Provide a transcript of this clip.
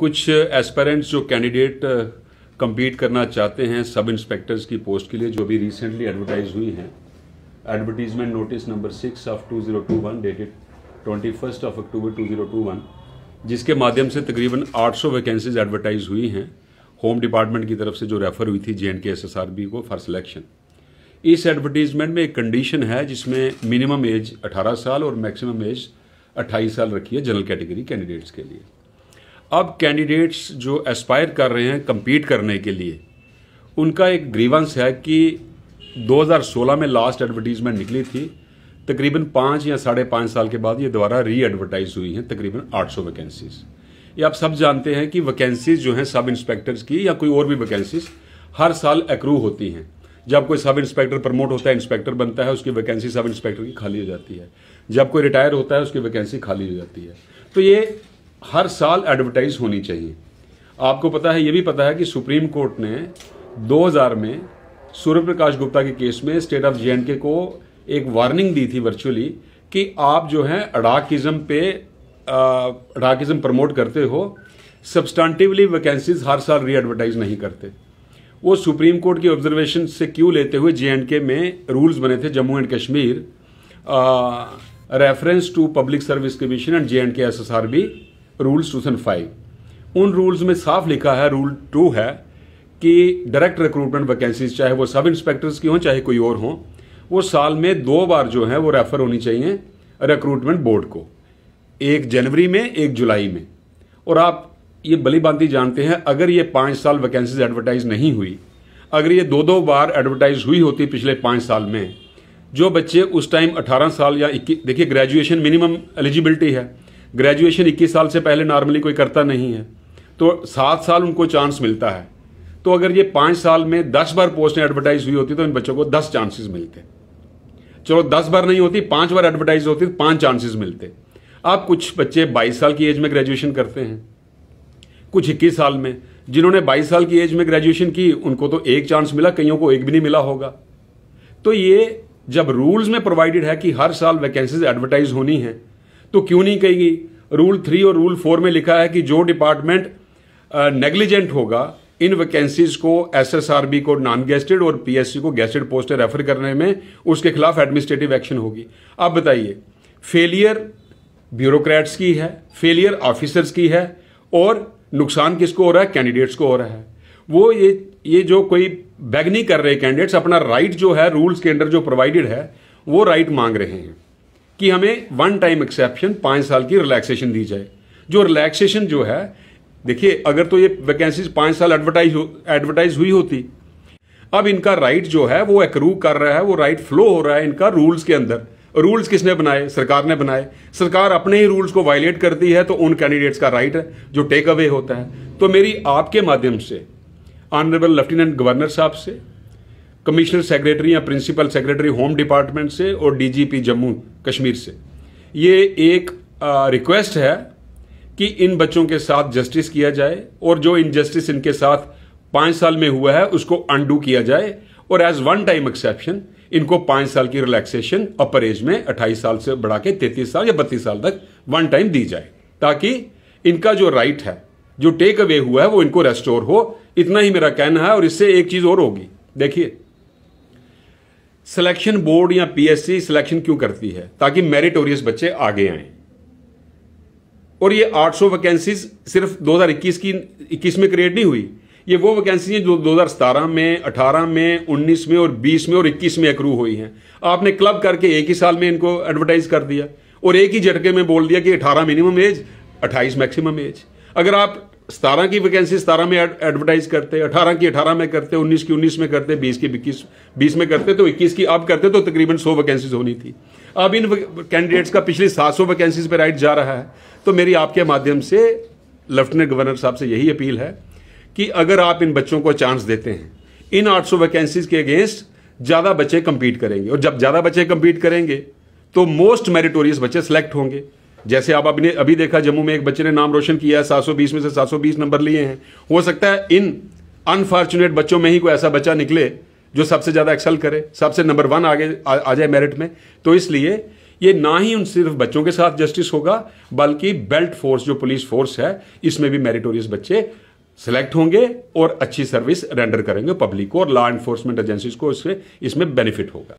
कुछ एस्पेरेंट्स जो candidate compete uh, करना चाहते हैं सब इंस्पेक्टर्स की पोस्ट के लिए जो अभी रिसेंटली एडवर्टाइज हुई हैं advertisement notice number six of two zero two one dated twenty first of October two zero two one जिसके माध्यम से तकरीबन आठ सौ वैकेंसीज एडवर्टाइज हुई हैं होम डिपार्टमेंट की तरफ से जो रेफ़र हुई थी J and K S S R B को फॉर सिलेक्शन इस एडवर्टीजमेंट में एक कंडीशन है जिसमें मिनिमम एज अठारह साल और मैक्सिमम एज अट्ठाईस साल रखी है जनरल कैटेगरी कैंडिडेट्स के लिए अब कैंडिडेट्स जो एस्पायर कर रहे हैं कम्पीट करने के लिए उनका एक ग्रीवंस है कि 2016 में लास्ट एडवर्टीजमेंट निकली थी तकरीबन पाँच या साढ़े पाँच साल के बाद ये दोबारा री एडवर्टाइज हुई हैं तकरीबन 800 वैकेंसीज ये आप सब जानते हैं कि वैकेंसीज जो हैं सब इंस्पेक्टर्स की या कोई और भी वैकेंसीज हर साल एक्रू होती हैं जब कोई सब इंस्पेक्टर प्रमोट होता है इंस्पेक्टर बनता है उसकी वैकेंसी सब इंस्पेक्टर की खाली हो जाती है जब कोई रिटायर होता है उसकी वैकेंसी खाली हो जाती है तो ये हर साल एडवर्टाइज होनी चाहिए आपको पता है ये भी पता है कि सुप्रीम कोर्ट ने 2000 में सूर्य प्रकाश गुप्ता के केस में स्टेट ऑफ जे को एक वार्निंग दी थी वर्चुअली कि आप जो है अडाकिज्म पे अडाकिज्म प्रमोट करते हो सब्सटांटिवली वैकेंसीज हर साल री एडवर्टाइज नहीं करते वो सुप्रीम कोर्ट की ऑब्जर्वेशन से क्यों लेते हुए जे एंड के में रूल्स बने थे Jammu and Kashmir reference to public service commission and J and K S S R B rules two thousand five उन रूल्स में साफ लिखा है रूल टू है कि डायरेक्ट रिक्रूटमेंट वैकेंसीज चाहे वो सब इंस्पेक्टर्स की हों चाहे कोई और हों वो साल में दो बार जो है वो रेफर होनी चाहिए रिक्रूटमेंट बोर्ड को एक जनवरी में एक जुलाई में और आप ये बली भांति जानते हैं अगर ये पांच साल वैकेंसीज एडवर्टाइज नहीं हुई अगर ये दो दो बार एडवर्टाइज हुई होती पिछले पांच साल में जो बच्चे उस टाइम 18 साल या इक्कीस देखिए ग्रेजुएशन मिनिमम एलिजिबिलिटी है ग्रेजुएशन 21 साल से पहले नॉर्मली कोई करता नहीं है तो सात साल उनको चांस मिलता है तो अगर ये पांच साल में दस बार पोस्टें एडवर्टाइज हुई होती तो इन बच्चों को दस चांसेस मिलते चलो दस बार नहीं होती पांच बार एडवर्टाइज होती तो पांच चांसेस मिलते आप कुछ बच्चे बाईस साल की एज में ग्रेजुएशन करते हैं कुछ इक्कीस साल में जिन्होंने बाईस साल की एज में ग्रेजुएशन की उनको तो एक चांस मिला कईयों को एक भी नहीं मिला होगा तो ये जब रूल्स में प्रोवाइडेड है कि हर साल वैकेंसीज एडवर्टाइज होनी है तो क्यों नहीं कही गई रूल थ्री और रूल फोर में लिखा है कि जो डिपार्टमेंट नेग्लिजेंट होगा इन वैकेंसीज को एसएसआरबी को नॉन गेस्टेड और पीएससी को गेस्टेड पोस्ट रेफर करने में उसके खिलाफ एडमिनिस्ट्रेटिव एक्शन होगी आप बताइए फेलियर ब्यूरोक्रेट्स की है फेलियर ऑफिसर्स की है और नुकसान किसको हो रहा है कैंडिडेट्स को हो रहा है वो ये ये जो कोई बैग नहीं कर रहे कैंडिडेट्स अपना राइट जो है रूल्स के अंडर जो प्रोवाइडेड है वो राइट मांग रहे हैं कि हमें वन टाइम एक्सेप्शन पांच साल की रिलैक्सेशन दी जाए जो रिलैक्सेशन जो है देखिए अगर तो ये वैकेंसीज पांच साल एडवर्टाइज एडवर्टाइज हुई होती अब इनका राइट जो है वो एक कर रहा है वो राइट फ्लो हो रहा है इनका रूल्स के अंदर रूल्स किसने बनाए सरकार ने बनाए सरकार अपने ही रूल्स को वायलेट करती है तो उन कैंडिडेट्स का राइट है जो टेक अवे होता है तो मेरी आपके माध्यम से ऑनरेबल लेफ्टिनेंट गवर्नर साहब से कमिश्नर सेक्रेटरी या प्रिंसिपल सेक्रेटरी होम डिपार्टमेंट से और डीजीपी जम्मू कश्मीर से ये एक रिक्वेस्ट है कि इन बच्चों के साथ जस्टिस किया जाए और जो इनजस्टिस इनके साथ पांच साल में हुआ है उसको अंडू किया जाए और एज वन टाइम एक्सेप्शन इनको पांच साल की रिलैक्सेशन अपर एज में अट्ठाईस साल से बढ़ा के तैतीस साल या बत्तीस साल तक वन टाइम दी जाए ताकि इनका जो राइट है जो टेक अवे हुआ है वो इनको रेस्टोर हो इतना ही मेरा कहना है और इससे एक चीज़ और होगी देखिए सिलेक्शन बोर्ड या पीएससी सिलेक्शन क्यों करती है ताकि मेरिटोरियस बच्चे आगे आए और ये 800 वैकेंसीज सिर्फ 2021 की 21 में क्रिएट नहीं हुई ये वो वैकेंसी हैं जो दो में 18 में 19 में और 20 में और 21 में अक्रू हुई हैं आपने क्लब करके एक ही साल में इनको एडवर्टाइज कर दिया और एक ही झटके में बोल दिया कि 18 मिनिमम एज 28 मैक्सिमम एज अगर आप सतारह की वैकेंसी सतारह में एडवर्टाइज करते अठारह की अठारह में करते उन्नीस की उन्नीस में करते बीस की इक्कीस बीस में करते तो इक्कीस की अब करते तो तकरीबन सौ वैकेंसीज होनी थी अब इन कैंडिडेट्स का पिछली सात सौ वैकेंसीज पर राइट जा रहा है तो मेरी आपके माध्यम से लेफ्टिनेंट गवर्नर साहब से यही अपील है कि अगर आप इन बच्चों को चांस देते हैं इन आठ सौ वैकेंसीज के अगेंस्ट ज़्यादा बच्चे कंपीट करेंगे और जब ज़्यादा बच्चे कंपीट करेंगे तो मोस्ट मेरिटोरियस बच्चे सेलेक्ट होंगे जैसे आप अभी अभी देखा जम्मू में एक बच्चे ने नाम रोशन किया है सात में से 720 नंबर लिए हैं हो सकता है इन अनफॉर्चुनेट बच्चों में ही कोई ऐसा बच्चा निकले जो सबसे ज़्यादा एक्सेल करे सबसे नंबर वन आगे आ, आ जाए मेरिट में तो इसलिए ये ना ही उन सिर्फ बच्चों के साथ जस्टिस होगा बल्कि बेल्ट फोर्स जो पुलिस फोर्स है इसमें भी मेरिटोरियस बच्चे सेलेक्ट होंगे और अच्छी सर्विस रेंडर करेंगे पब्लिक को और लॉ एनफोर्समेंट एजेंसीज को इसमें इसमें बेनिफिट होगा